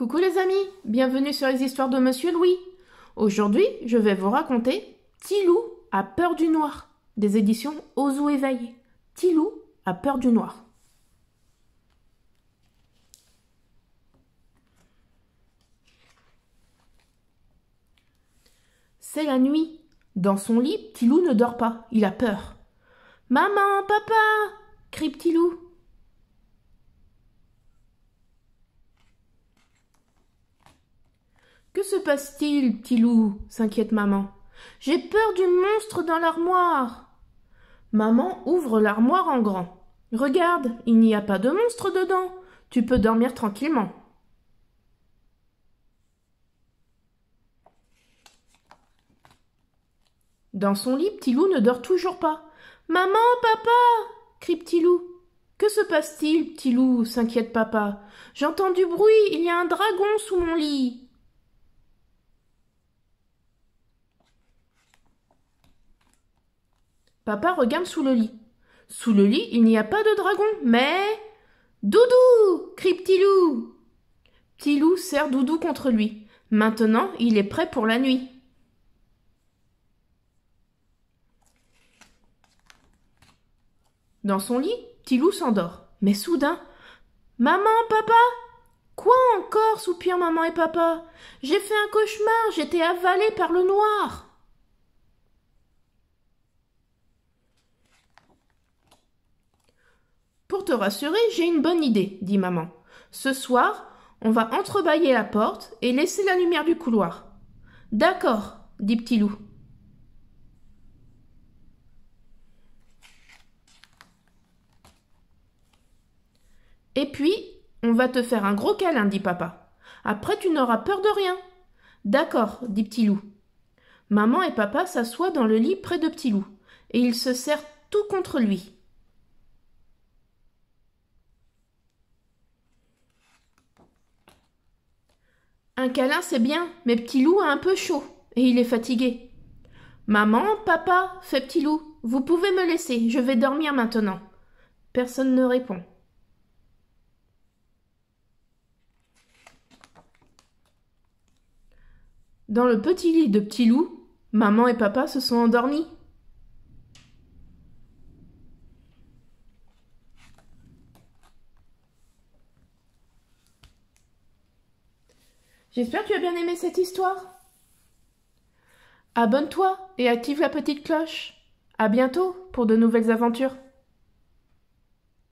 Coucou les amis, bienvenue sur les histoires de Monsieur Louis. Aujourd'hui, je vais vous raconter Tilou a peur du noir des éditions Ozu éveillé. Tilou a peur du noir. C'est la nuit. Dans son lit, Tilou ne dort pas, il a peur. Maman, papa crie Tilou. Que se passe-t-il, petit loup s'inquiète maman. J'ai peur du monstre dans l'armoire. Maman ouvre l'armoire en grand. Regarde, il n'y a pas de monstre dedans. Tu peux dormir tranquillement. Dans son lit, Petit Loup ne dort toujours pas. Maman, papa crie Petit Loup. Que se passe-t-il, Petit Loup s'inquiète papa. J'entends du bruit, il y a un dragon sous mon lit. Papa regarde sous le lit. Sous le lit, il n'y a pas de dragon, mais. Doudou crie Petit Loup Petit Loup serre Doudou contre lui. Maintenant, il est prêt pour la nuit. Dans son lit, Petit Loup s'endort. Mais soudain, Maman, papa Quoi encore soupirent maman et papa. J'ai fait un cauchemar, j'étais avalé par le noir. Pour te rassurer, j'ai une bonne idée, dit maman. Ce soir, on va entrebâiller la porte et laisser la lumière du couloir. D'accord, dit Petit Loup. Et puis, on va te faire un gros câlin, dit papa. Après, tu n'auras peur de rien. D'accord, dit Petit Loup. Maman et papa s'assoient dans le lit près de Petit Loup, et ils se serrent tout contre lui. Un câlin, c'est bien, mais petit loup a un peu chaud et il est fatigué. Maman, papa, fait petit loup, vous pouvez me laisser, je vais dormir maintenant. Personne ne répond. Dans le petit lit de petit loup, maman et papa se sont endormis J'espère que tu as bien aimé cette histoire. Abonne-toi et active la petite cloche. À bientôt pour de nouvelles aventures.